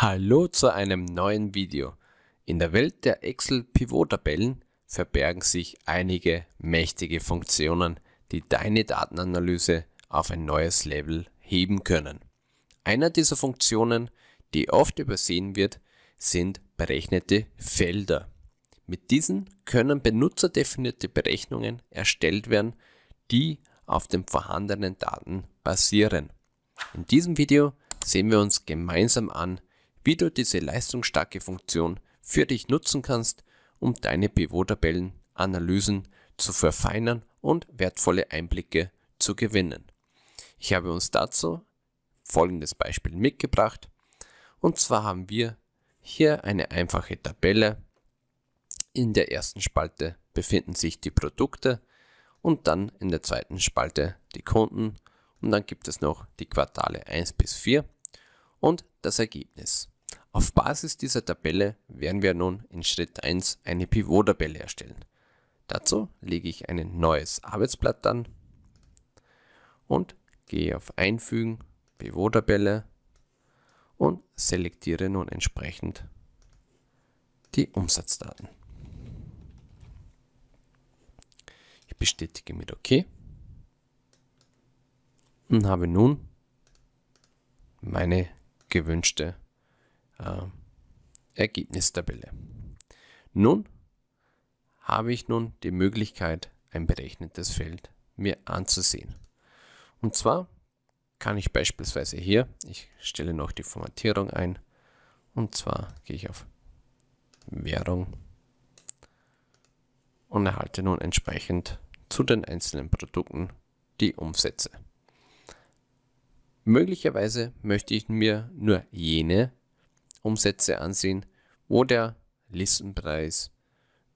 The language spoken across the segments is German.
Hallo zu einem neuen Video. In der Welt der Excel Pivot-Tabellen verbergen sich einige mächtige Funktionen, die deine Datenanalyse auf ein neues Level heben können. Einer dieser Funktionen, die oft übersehen wird, sind berechnete Felder. Mit diesen können benutzerdefinierte Berechnungen erstellt werden, die auf den vorhandenen Daten basieren. In diesem Video sehen wir uns gemeinsam an, wie du diese leistungsstarke Funktion für dich nutzen kannst, um deine Pivot-Tabellen, Analysen zu verfeinern und wertvolle Einblicke zu gewinnen. Ich habe uns dazu folgendes Beispiel mitgebracht. Und zwar haben wir hier eine einfache Tabelle. In der ersten Spalte befinden sich die Produkte und dann in der zweiten Spalte die Kunden und dann gibt es noch die Quartale 1 bis 4 und das Ergebnis. Auf Basis dieser Tabelle werden wir nun in Schritt 1 eine Pivot-Tabelle erstellen. Dazu lege ich ein neues Arbeitsblatt an und gehe auf Einfügen, Pivot-Tabelle und selektiere nun entsprechend die Umsatzdaten. Ich bestätige mit OK und habe nun meine gewünschte äh, Ergebnistabelle. Nun habe ich nun die Möglichkeit, ein berechnetes Feld mir anzusehen. Und zwar kann ich beispielsweise hier, ich stelle noch die Formatierung ein, und zwar gehe ich auf Währung und erhalte nun entsprechend zu den einzelnen Produkten die Umsätze. Möglicherweise möchte ich mir nur jene Umsätze ansehen, wo der Listenpreis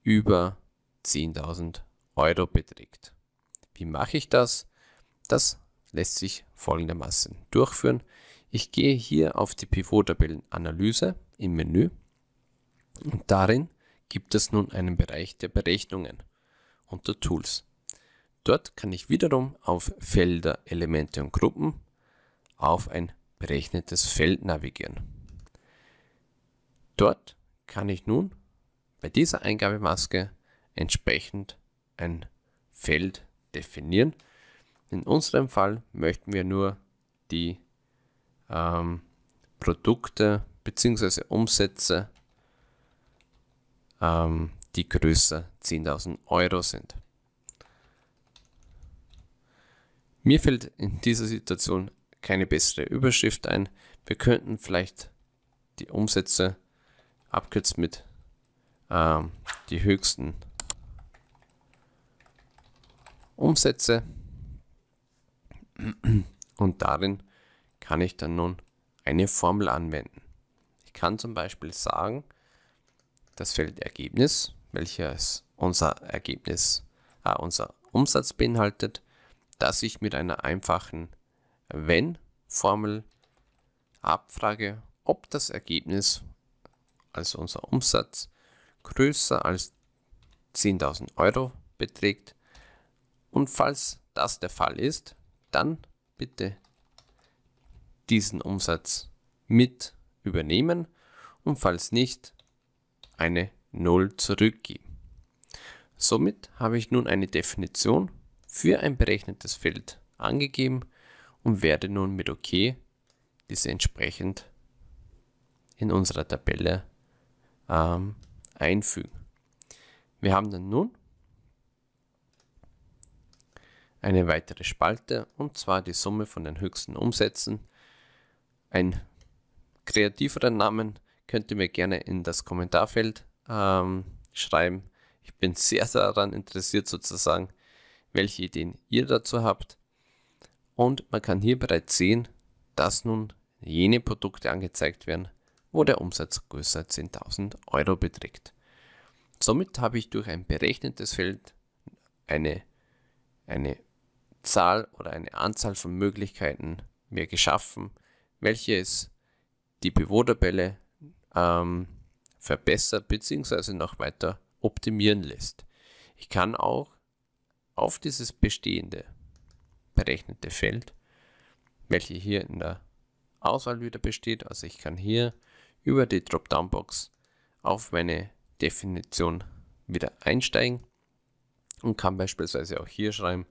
über 10.000 Euro beträgt. Wie mache ich das? Das lässt sich folgendermaßen durchführen. Ich gehe hier auf die Pivot-Tabellen-Analyse im Menü und darin gibt es nun einen Bereich der Berechnungen unter Tools. Dort kann ich wiederum auf Felder, Elemente und Gruppen auf ein berechnetes Feld navigieren. Dort kann ich nun bei dieser Eingabemaske entsprechend ein Feld definieren. In unserem Fall möchten wir nur die ähm, Produkte bzw. Umsätze, ähm, die größer 10.000 Euro sind. Mir fällt in dieser Situation keine bessere Überschrift ein. Wir könnten vielleicht die Umsätze abkürzt mit ähm, die höchsten Umsätze. Und darin kann ich dann nun eine Formel anwenden. Ich kann zum Beispiel sagen, das Feld Ergebnis, welches unser Ergebnis, äh, unser Umsatz beinhaltet, dass ich mit einer einfachen Wenn-Formel abfrage, ob das Ergebnis also unser Umsatz, größer als 10.000 Euro beträgt. Und falls das der Fall ist, dann bitte diesen Umsatz mit übernehmen und falls nicht, eine 0 zurückgeben. Somit habe ich nun eine Definition für ein berechnetes Feld angegeben und werde nun mit OK diese entsprechend in unserer Tabelle ähm, einfügen. Wir haben dann nun eine weitere Spalte und zwar die Summe von den höchsten Umsätzen. Ein kreativeren Namen könnt ihr mir gerne in das Kommentarfeld ähm, schreiben. Ich bin sehr daran interessiert sozusagen, welche Ideen ihr dazu habt. Und man kann hier bereits sehen, dass nun jene Produkte angezeigt werden, wo der Umsatz größer 10.000 Euro beträgt. Somit habe ich durch ein berechnetes Feld eine, eine Zahl oder eine Anzahl von Möglichkeiten mir geschaffen, welche es die Bewohnerbälle ähm, verbessert bzw. noch weiter optimieren lässt. Ich kann auch auf dieses bestehende berechnete Feld, welche hier in der Auswahl wieder besteht, also ich kann hier über die Dropdown-Box auf meine Definition wieder einsteigen und kann beispielsweise auch hier schreiben,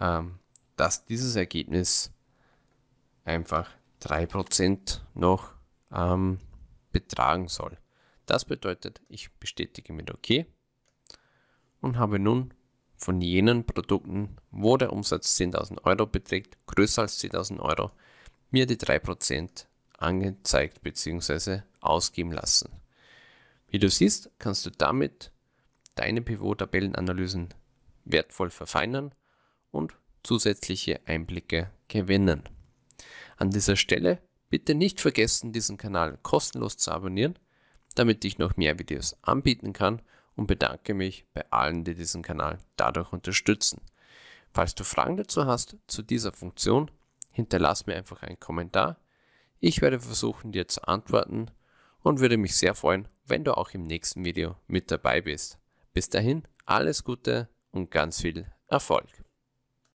ähm, dass dieses Ergebnis einfach 3% noch ähm, betragen soll. Das bedeutet, ich bestätige mit OK und habe nun von jenen Produkten, wo der Umsatz 10.000 Euro beträgt, größer als 10.000 Euro, mir die 3% angezeigt bzw. ausgeben lassen. Wie du siehst, kannst du damit deine Pivot-Tabellenanalysen wertvoll verfeinern und zusätzliche Einblicke gewinnen. An dieser Stelle bitte nicht vergessen, diesen Kanal kostenlos zu abonnieren, damit ich noch mehr Videos anbieten kann und bedanke mich bei allen, die diesen Kanal dadurch unterstützen. Falls du Fragen dazu hast zu dieser Funktion, hinterlass mir einfach einen Kommentar. Ich werde versuchen, dir zu antworten und würde mich sehr freuen, wenn du auch im nächsten Video mit dabei bist. Bis dahin, alles Gute und ganz viel Erfolg.